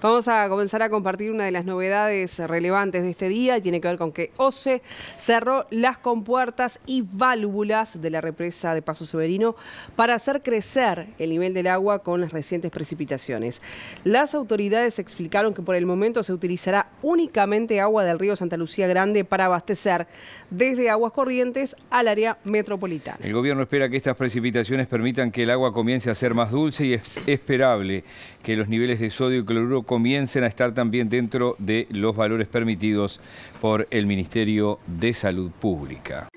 Vamos a comenzar a compartir una de las novedades relevantes de este día. Tiene que ver con que OCE cerró las compuertas y válvulas de la represa de Paso Severino para hacer crecer el nivel del agua con las recientes precipitaciones. Las autoridades explicaron que por el momento se utilizará únicamente agua del río Santa Lucía Grande para abastecer desde aguas corrientes al área metropolitana. El gobierno espera que estas precipitaciones permitan que el agua comience a ser más dulce y es esperable que los niveles de sodio y cloruro comiencen a estar también dentro de los valores permitidos por el Ministerio de Salud Pública.